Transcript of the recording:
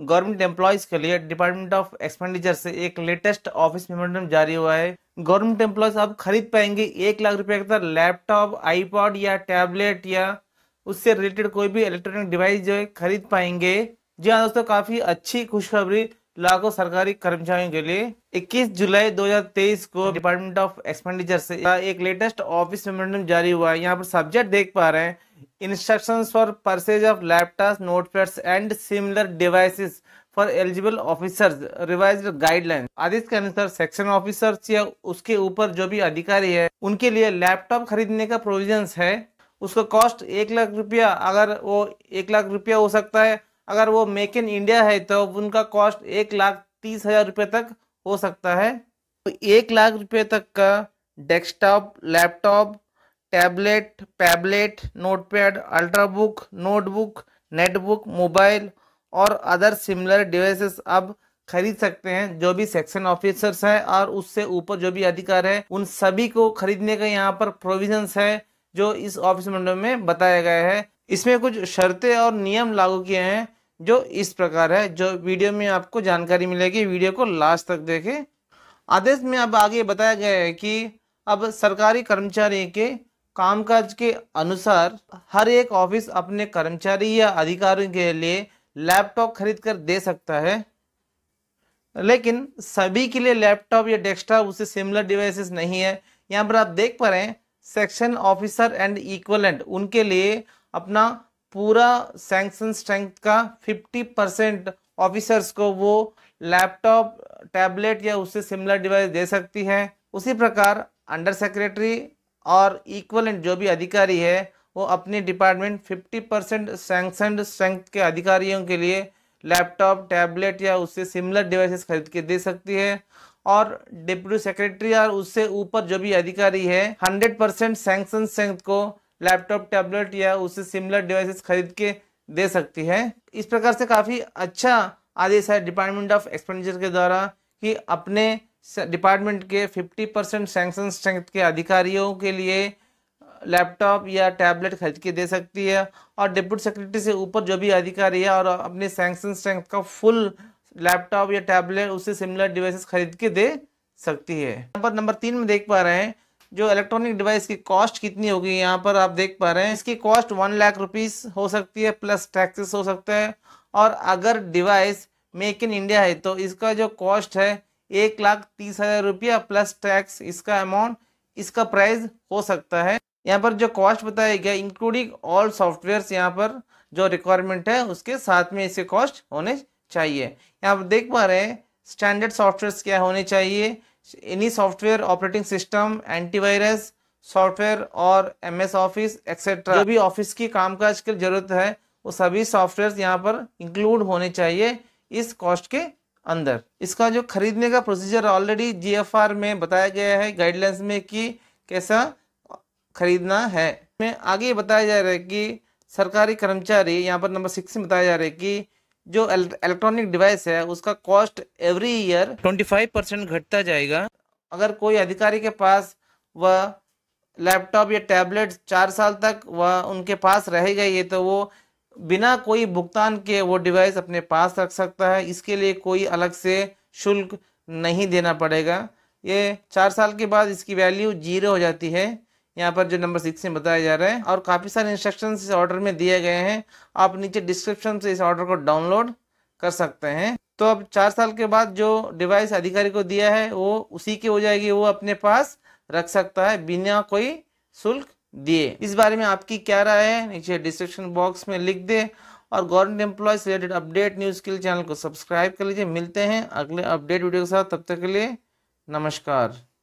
government employees के लिए department of expenditure से एक लेटेस्ट ऑफिस मेमोरेंडम जारी हुआ है गवर्नमेंट एम्प्लॉयज़ अब खरीद पाएंगे एक लाख रुपए का लैपटॉप आईपॉड या टैबलेट या उससे रिलेटेड कोई भी इलेक्ट्रॉनिक डिवाइस जो है खरीद पाएंगे जी हाँ दोस्तों काफ़ी अच्छी खुशखबरी लाखों सरकारी कर्मचारियों के लिए 21 जुलाई 2023 को डिपार्टमेंट ऑफ एक्सपेंडिचर से एक लेटेस्ट ऑफिस मेमोरेंडम जारी हुआ है यहाँ पर सब्जेक्ट देख पा रहे हैं instruction for purchase of laptop notepads and similar devices for eligible officers revise guideline आदेश के अनुसार सेक्शन ऑफिसर्स या उसके ऊपर जो भी अधिकारी है उनके लिए लैपटॉप खरीदने का प्रोविजन है उसका कॉस्ट एक लाख रुपया अगर वो एक लाख रुपया हो सकता है अगर वो मेक इन इंडिया है तो उनका कॉस्ट एक लाख तीस हजार रुपये तक हो सकता है तो एक लाख रुपये तक का desktop laptop tablet phablet notepad ultrabook notebook netbook mobile और अदर सिमिलर डिवाइसेस अब खरीद सकते हैं जो भी सेक्शन ऑफिसर्स हैं और उससे ऊपर जो भी अधिकार है उन सभी को खरीदने का यहाँ पर प्रोविजंस है जो इस ऑफिस मंडल में बताया गया है इसमें कुछ शर्तें और नियम लागू किए हैं जो इस प्रकार है जो वीडियो में आपको जानकारी मिलेगी वीडियो को लास्ट तक देखें आदेश में अब आगे बताया गया है कि अब सरकारी कर्मचारी के कामकाज के अनुसार हर एक ऑफिस अपने कर्मचारी या अधिकारियों के लिए लैपटॉप खरीद कर दे सकता है लेकिन सभी के लिए लैपटॉप या डेस्कटॉप उससे सिमिलर डिवाइसेस नहीं है यहाँ पर आप देख पा रहे हैं सेक्शन ऑफिसर एंड इक्वलेंट उनके लिए अपना पूरा सेंक्शन स्ट्रेंथ का 50 परसेंट ऑफिसर्स को वो लैपटॉप टैबलेट या उससे सिमिलर डिवाइस दे सकती है उसी प्रकार अंडर सेक्रेटरी और इक्वलेंट जो भी अधिकारी है वो अपने डिपार्टमेंट 50 परसेंट सेंक्शन स्ट्रेंथ के अधिकारियों के लिए लैपटॉप टैबलेट या उससे सिमिलर डिवाइसेस खरीद के दे सकती है और डिप्टी सेक्रेटरी और उससे ऊपर जो भी अधिकारी है 100 परसेंट सेंक्शन स्ट्रेंथ को लैपटॉप टैबलेट या उससे सिमिलर डिवाइसेस खरीद के दे सकती है इस प्रकार से काफ़ी अच्छा आदेश है डिपार्टमेंट ऑफ एक्सपेंडिचर के द्वारा कि अपने डिपार्टमेंट के 50 परसेंट सेंक्शन स्ट्रेंथ के अधिकारियों के लिए लैपटॉप या टैबलेट खरीद के दे सकती है और डिप्टी सेक्रेटरी से ऊपर जो भी अधिकारी है और अपने सेंक्शन स्ट्रेंथ का फुल लैपटॉप या टैबलेट उससे सिमिलर डिवाइसेस खरीद के दे सकती है नंबर नंबर तीन में देख पा रहे हैं जो इलेक्ट्रॉनिक डिवाइस की कॉस्ट कितनी होगी यहाँ पर आप देख पा रहे हैं इसकी कॉस्ट वन लाख रुपीस हो सकती है प्लस टैक्सेस हो सकता है और अगर डिवाइस मेक इन इंडिया है तो इसका जो कॉस्ट है एक लाख तीस हजार रुपया प्लस टैक्स इसका अमाउंट इसका प्राइस हो सकता है यहाँ पर जो कॉस्ट बताया गया इंक्लूडिंग ऑल सॉफ्टवेयर यहाँ पर जो रिक्वायरमेंट है उसके साथ में इसे कॉस्ट होने चाहिए यहाँ पर देख पा रहे हैं स्टैंडर्ड सॉफ्टवेयर क्या होने चाहिए any software operating system antivirus software और एम एस ऑफिस एक्सेट्रा जो भी ऑफिस की कामकाज की जरूरत है वो सभी सॉफ्टवेयर यहाँ पर इंक्लूड होने चाहिए इस कॉस्ट के अंदर इसका जो खरीदने का प्रोसीजर ऑलरेडी जीएफआर में बताया गया है गाइडलाइंस में कि कैसा खरीदना है में आगे बताया जा रहा है कि सरकारी कर्मचारी यहाँ पर नंबर सिक्स में बताया जा रहा है कि जो इलेक्ट्रॉनिक डिवाइस है उसका cost every year twenty five percent घटता जाएगा अगर कोई अधिकारी के पास वह लैपटॉप या टैबलेट चार साल तक वह उनके पास रहेगा ये तो वो बिना कोई भुगतान के वो डिवाइस अपने पास रख सकता है इसके लिए कोई अलग से शुल्क नहीं देना पड़ेगा ये चार साल के बाद इसकी वैल्यू जीरो हो जाती है यहाँ पर जो नंबर सिक्स में बताया जा रहा है और काफ़ी सारे इंस्ट्रक्शन इस ऑर्डर में दिए गए हैं आप नीचे डिस्क्रिप्शन से इस ऑर्डर को डाउनलोड कर सकते हैं तो अब चार साल के बाद जो डिवाइस अधिकारी को दिया है वो उसी की हो जाएगी वो अपने पास रख सकता है बिना कोई शुल्क दिए इस बारे में आपकी क्या राय है नीचे डिस्क्रिप्शन बॉक्स में लिख दे और government employee related update news के लिए चैनल को सब्सक्राइब कर लीजिए मिलते हैं अगले अपडेट वीडियो के साथ तब तक के लिए नमस्कार